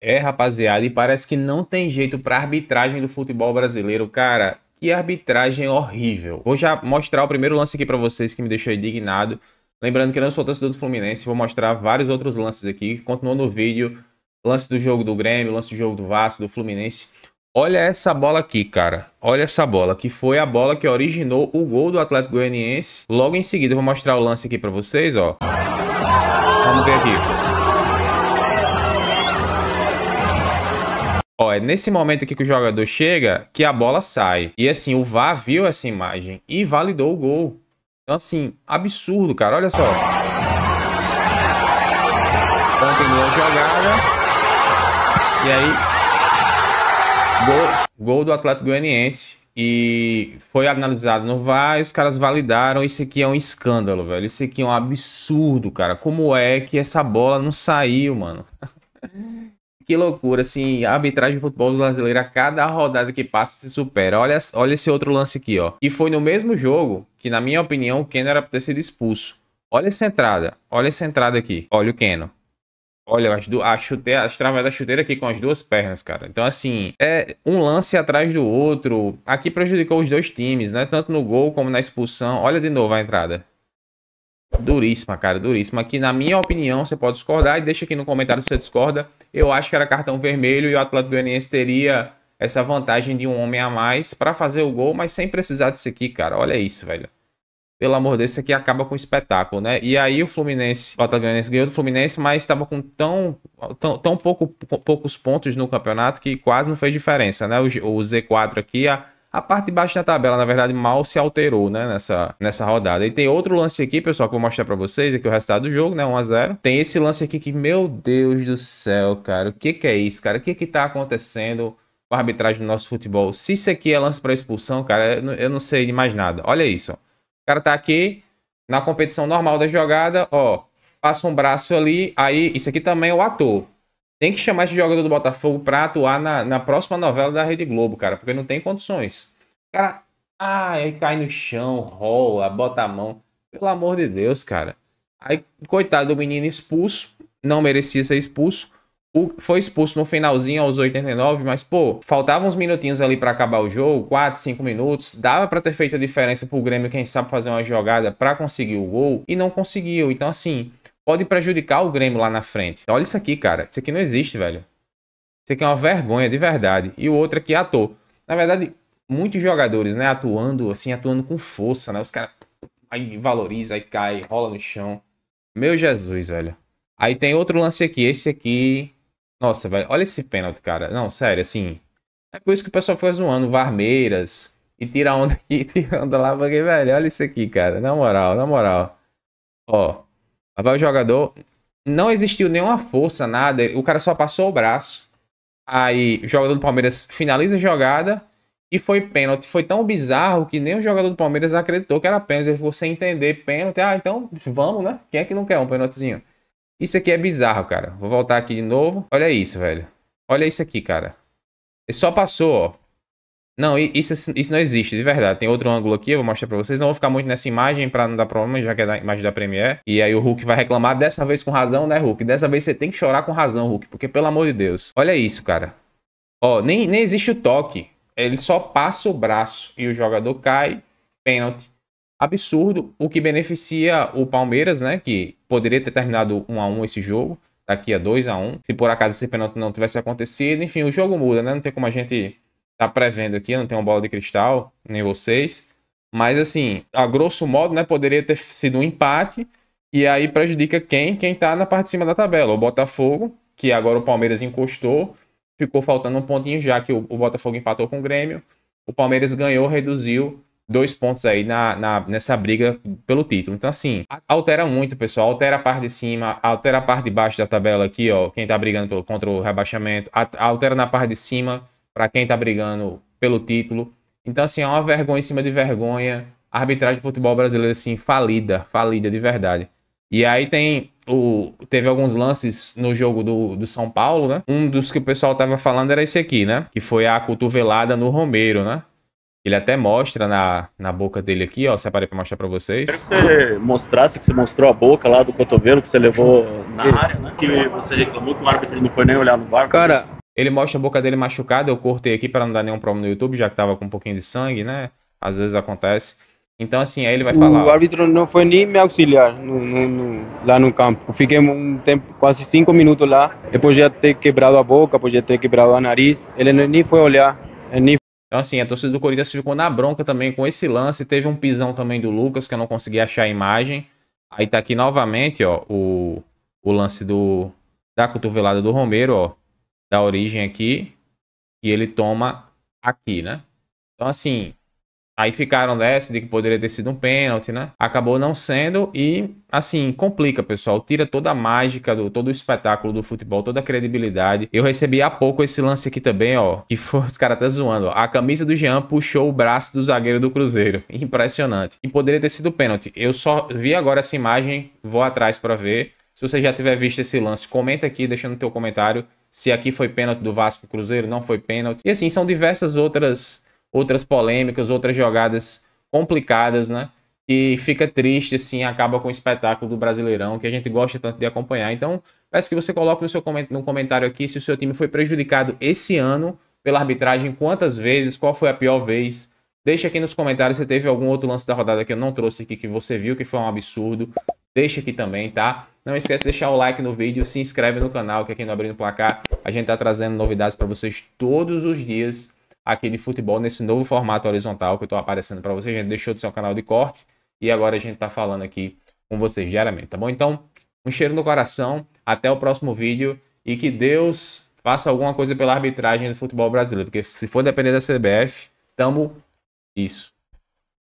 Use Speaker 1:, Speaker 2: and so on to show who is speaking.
Speaker 1: É, rapaziada, e parece que não tem jeito para arbitragem do futebol brasileiro, cara. Que arbitragem horrível. Vou já mostrar o primeiro lance aqui para vocês que me deixou indignado. Lembrando que eu não sou torcedor do Fluminense, vou mostrar vários outros lances aqui. Continua no vídeo, lance do jogo do Grêmio, lance do jogo do Vasco, do Fluminense. Olha essa bola aqui, cara. Olha essa bola, que foi a bola que originou o gol do Atlético Goianiense. Logo em seguida, eu vou mostrar o lance aqui para vocês, ó. Vamos ver aqui. é nesse momento aqui que o jogador chega que a bola sai. E assim, o VAR viu essa imagem e validou o gol. Então, assim, absurdo, cara. Olha só. Continua a jogada. E aí, gol, gol do Atlético Goianiense. E foi analisado no VAR, os caras validaram. Isso aqui é um escândalo, velho. Isso aqui é um absurdo, cara. Como é que essa bola não saiu, mano? Que loucura, assim, a arbitragem do futebol brasileiro a cada rodada que passa se supera. Olha, olha esse outro lance aqui, ó. E foi no mesmo jogo que, na minha opinião, o Keno era para ter sido expulso. Olha essa entrada, olha essa entrada aqui. Olha o Keno. Olha, as, do, a chuteira, as travas da chuteira aqui com as duas pernas, cara. Então, assim, é um lance atrás do outro. Aqui prejudicou os dois times, né? Tanto no gol como na expulsão. Olha de novo a entrada. Duríssima, cara, duríssima. Que, na minha opinião, você pode discordar e deixa aqui no comentário se você discorda eu acho que era cartão vermelho e o Atlético Goianiense teria essa vantagem de um homem a mais para fazer o gol, mas sem precisar disso aqui, cara. Olha isso, velho. Pelo amor de Deus, isso aqui acaba com o espetáculo, né? E aí o Fluminense, o Atlético Goianiense ganhou do Fluminense, mas estava com tão, tão, tão pouco, poucos pontos no campeonato que quase não fez diferença, né? O, o Z4 aqui, a a parte de baixo da tabela, na verdade, mal se alterou, né, nessa, nessa rodada. E tem outro lance aqui, pessoal, que eu vou mostrar pra vocês, aqui é o resultado do jogo, né, 1x0. Tem esse lance aqui que, meu Deus do céu, cara, o que que é isso, cara? O que que tá acontecendo com a arbitragem do nosso futebol? Se isso aqui é lance para expulsão, cara, eu não sei de mais nada. Olha isso, ó. O cara tá aqui, na competição normal da jogada, ó, passa um braço ali, aí isso aqui também é o ator tem que chamar esse jogador do Botafogo pra atuar na, na próxima novela da Rede Globo, cara, porque não tem condições. O cara, ah, ele cai no chão, rola, bota a mão. Pelo amor de Deus, cara. Aí, coitado do menino expulso, não merecia ser expulso. O, foi expulso no finalzinho aos 89, mas pô, faltavam uns minutinhos ali para acabar o jogo, 4, 5 minutos, dava para ter feito a diferença pro Grêmio, quem sabe fazer uma jogada para conseguir o gol e não conseguiu. Então assim, pode prejudicar o Grêmio lá na frente. Olha isso aqui, cara. Isso aqui não existe, velho. Isso aqui é uma vergonha, de verdade. E o outro aqui atou Na verdade, muitos jogadores, né, atuando assim, atuando com força, né? Os caras aí valoriza, aí cai, rola no chão. Meu Jesus, velho. Aí tem outro lance aqui, esse aqui. Nossa, velho, olha esse pênalti, cara. Não, sério, assim. É por isso que o pessoal fica zoando Varmeiras e tira onda aqui, tira onda lá, porque, velho, olha isso aqui, cara. Na moral, na moral. Ó, Lá vai o jogador. Não existiu nenhuma força, nada. O cara só passou o braço. Aí o jogador do Palmeiras finaliza a jogada e foi pênalti. Foi tão bizarro que nem o jogador do Palmeiras acreditou que era pênalti. você entender pênalti. Ah, então vamos, né? Quem é que não quer um pênaltizinho? Isso aqui é bizarro, cara. Vou voltar aqui de novo. Olha isso, velho. Olha isso aqui, cara. Ele só passou, ó. Não, isso, isso não existe, de verdade. Tem outro ângulo aqui, eu vou mostrar pra vocês. Não vou ficar muito nessa imagem pra não dar problema, já que é a imagem da Premiere. E aí o Hulk vai reclamar, dessa vez com razão, né, Hulk? Dessa vez você tem que chorar com razão, Hulk, porque pelo amor de Deus. Olha isso, cara. Ó, nem, nem existe o toque. Ele só passa o braço e o jogador cai. Pênalti. Absurdo, o que beneficia o Palmeiras, né, que poderia ter terminado 1 a 1 esse jogo. Daqui a 2 a 1 Se por acaso esse pênalti não tivesse acontecido, enfim, o jogo muda, né? Não tem como a gente tá prevendo aqui, eu não tenho uma bola de cristal, nem vocês. Mas assim, a grosso modo, né, poderia ter sido um empate e aí prejudica quem? Quem tá na parte de cima da tabela. O Botafogo, que agora o Palmeiras encostou, ficou faltando um pontinho já que o, Botafogo empatou com o Grêmio. O Palmeiras ganhou, reduziu dois pontos aí na, na, nessa briga pelo título. Então, assim, altera muito, pessoal. Altera a parte de cima, altera a parte de baixo da tabela aqui, ó. Quem tá brigando pelo, contra o rebaixamento, altera na parte de cima para quem tá brigando pelo título. Então, assim, é uma vergonha em cima de vergonha. A arbitragem do futebol brasileiro, assim, falida, falida de verdade. E aí tem o, teve alguns lances no jogo do, do São Paulo, né? Um dos que o pessoal tava falando era esse aqui, né? Que foi a cotovelada no Romero, né? Ele até mostra na, na boca dele aqui, ó. Separei pra mostrar pra vocês. que você mostrasse que você mostrou a boca lá do cotovelo que você levou na área, né? Que você reclamou que o árbitro não foi nem olhar no bar. Cara, ele mostra a boca dele machucada, eu cortei aqui para não dar nenhum problema no YouTube, já que tava com um pouquinho de sangue, né? Às vezes acontece. Então, assim, aí ele vai falar. O árbitro não foi nem me auxiliar no, no, no, lá no campo. Eu fiquei um tempo, quase cinco minutos lá. Depois já ter quebrado a boca, já ter quebrado a nariz. Ele nem foi olhar. Eh, nem... Então, assim, a torcida do Corinthians ficou na bronca também com esse lance. Teve um pisão também do Lucas, que eu não consegui achar a imagem. Aí tá aqui novamente, ó, o, o lance do, da cotovelada do Romero, ó da origem aqui e ele toma aqui, né? Então, assim, aí ficaram dessa de que poderia ter sido um pênalti, né? Acabou não sendo e, assim, complica, pessoal. Tira toda a mágica, do, todo o espetáculo do futebol, toda a credibilidade. Eu recebi há pouco esse lance aqui também, ó, que foi, os caras estão tá zoando, ó. A camisa do Jean puxou o braço do zagueiro do Cruzeiro. Impressionante. E poderia ter sido pênalti. Eu só vi agora essa imagem, vou atrás para ver. Se você já tiver visto esse lance, comenta aqui, deixando teu comentário se aqui foi pênalti do Vasco Cruzeiro, não foi pênalti. E assim, são diversas outras outras polêmicas, outras jogadas complicadas, né? E fica triste, assim, acaba com o espetáculo do Brasileirão, que a gente gosta tanto de acompanhar. Então, peço que você coloque no seu coment no comentário aqui se o seu time foi prejudicado esse ano pela arbitragem, quantas vezes, qual foi a pior vez. Deixa aqui nos comentários se teve algum outro lance da rodada que eu não trouxe aqui, que você viu que foi um absurdo. Deixa aqui também, tá? Não esquece de deixar o like no vídeo, se inscreve no canal, que aqui é no Abrindo Placar a gente está trazendo novidades para vocês todos os dias aqui de futebol nesse novo formato horizontal que eu estou aparecendo para vocês. A gente deixou de ser um canal de corte e agora a gente está falando aqui com vocês diariamente, tá bom? Então, um cheiro no coração, até o próximo vídeo e que Deus faça alguma coisa pela arbitragem do futebol brasileiro, porque se for depender da CBF, tamo isso.